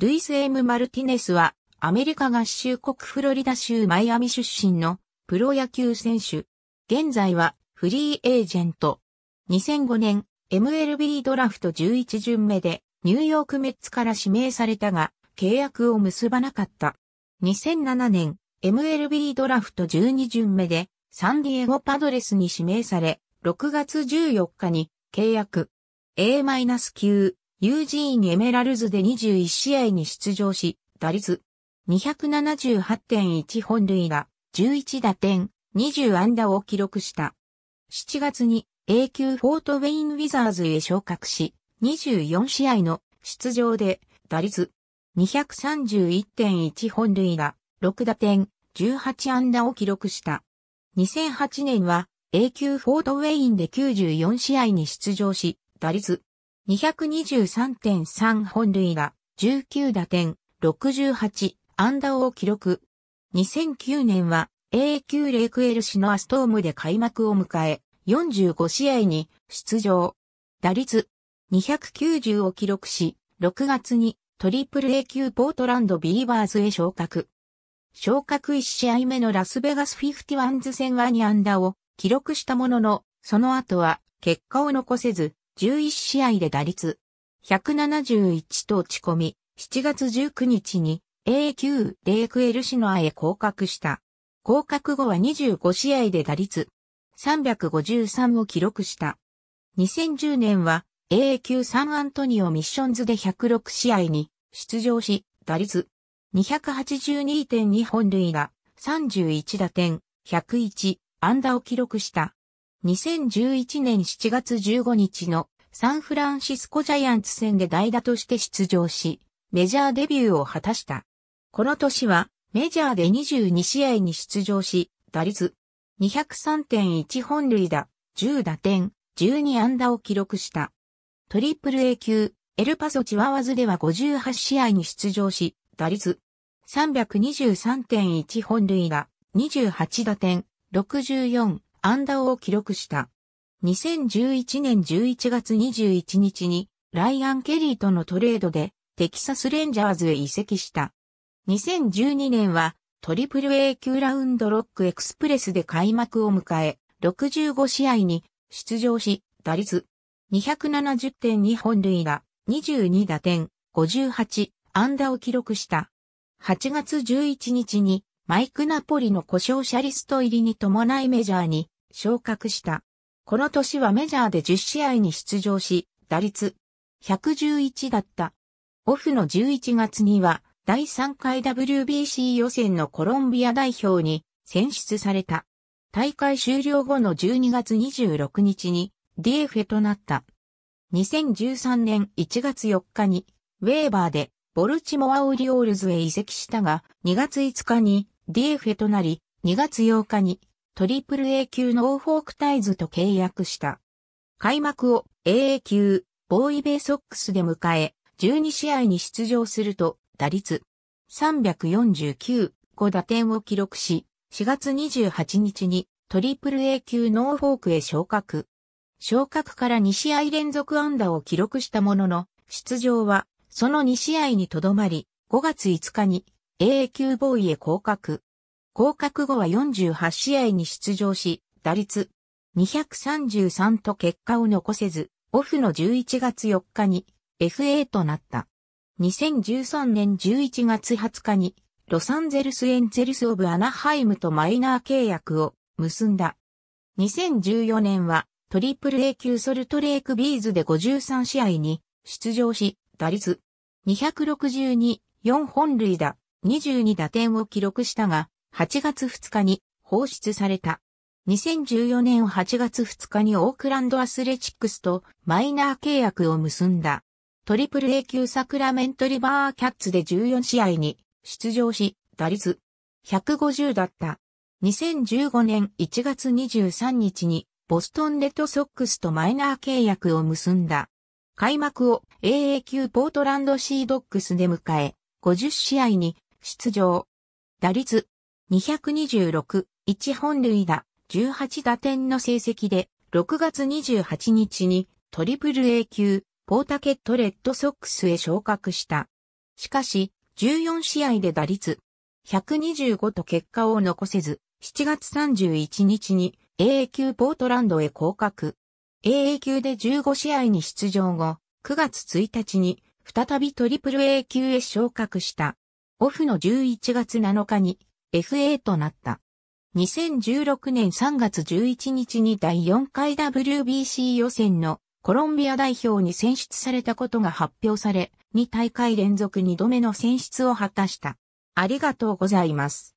ルイス・エム・マルティネスは、アメリカ合衆国フロリダ州マイアミ出身のプロ野球選手。現在はフリーエージェント。2005年 MLB ドラフト11巡目でニューヨークメッツから指名されたが契約を結ばなかった。2007年 MLB ドラフト12巡目でサンディエゴパドレスに指名され6月14日に契約 A-9 ユージーン・エメラルズで21試合に出場し、打率278.1本塁打、11打点、20安打を記録した。7月に A 級フォートウェイン・ウィザーズへ昇格し、24試合の出場で打率231.1本塁打、6打点、18安打を記録した。2008年は A 級フォートウェインで94試合に出場し、打率223.3本塁打、19打点、68安打を記録。2009年は A 級レイクエルシのアストームで開幕を迎え、45試合に出場。打率290を記録し、6月にトリプル A 級ポートランドビーバーズへ昇格。昇格1試合目のラスベガスフィフティワンズ戦は2安打を記録したものの、その後は結果を残せず、11試合で打率171と落ち込み、7月19日に A 級レイクエルシノアへ降格した。降格後は25試合で打率353を記録した。2010年は A 級サンアントニオミッションズで106試合に出場し、打率282.2本塁打、31打点、101安打を記録した。2011年7月15日のサンフランシスコジャイアンツ戦で代打として出場し、メジャーデビューを果たした。この年は、メジャーで22試合に出場し、打率203.1本塁打、10打点、12安打を記録した。トリプル A 級、エルパソチワワズでは58試合に出場し、打率323.1本塁打、28打点、64、安打を記録した。2011年11月21日にライアン・ケリーとのトレードでテキサス・レンジャーズへ移籍した。2012年はトリプル A 級ラウンドロックエクスプレスで開幕を迎え、65試合に出場し、打率270.2本塁打、22打点、58安打を記録した。8月11日にマイク・ナポリの故障者リスト入りに伴いメジャーに昇格した。この年はメジャーで10試合に出場し、打率111だった。オフの11月には第3回 WBC 予選のコロンビア代表に選出された。大会終了後の12月26日に d f となった。2013年1月4日にウェーバーでボルチモアオリオールズへ移籍したが2月5日に DFA となり、2月8日にトリプル a 級のオーフォークタイズと契約した。開幕を AA 級、ボーイベイソックスで迎え、12試合に出場すると、打率349、5打点を記録し、4月28日にトリプル a 級ノーフォークへ昇格。昇格から2試合連続安打を記録したものの、出場はその2試合にとどまり、5月5日に AA 級ボーイへ降格。降格後は48試合に出場し、打率233と結果を残せず、オフの11月4日に FA となった。2013年11月20日にロサンゼルスエンゼルスオブアナハイムとマイナー契約を結んだ。2014年はトリプル A 級ソルトレークビーズで53試合に出場し、打率262、4本塁打、22打点を記録したが、8月2日に放出された。2014年8月2日にオークランドアスレチックスとマイナー契約を結んだ。トリプル A 級サクラメントリバーキャッツで14試合に出場し、打率150だった。2015年1月23日にボストンレッドソックスとマイナー契約を結んだ。開幕を AA 級ポートランドシードックスで迎え、50試合に出場。打率226、1本塁打、18打点の成績で、6月28日にトリプル A 級、ポータケットレッドソックスへ昇格した。しかし、14試合で打率125と結果を残せず、7月31日に AA 級ポートランドへ降格。AA 級で15試合に出場後、9月1日に再びトリプル A 級へ昇格した。オフの11月7日に FA となった。2016年3月11日に第4回 WBC 予選のコロンビア代表に選出されたことが発表され、2大会連続2度目の選出を果たした。ありがとうございます。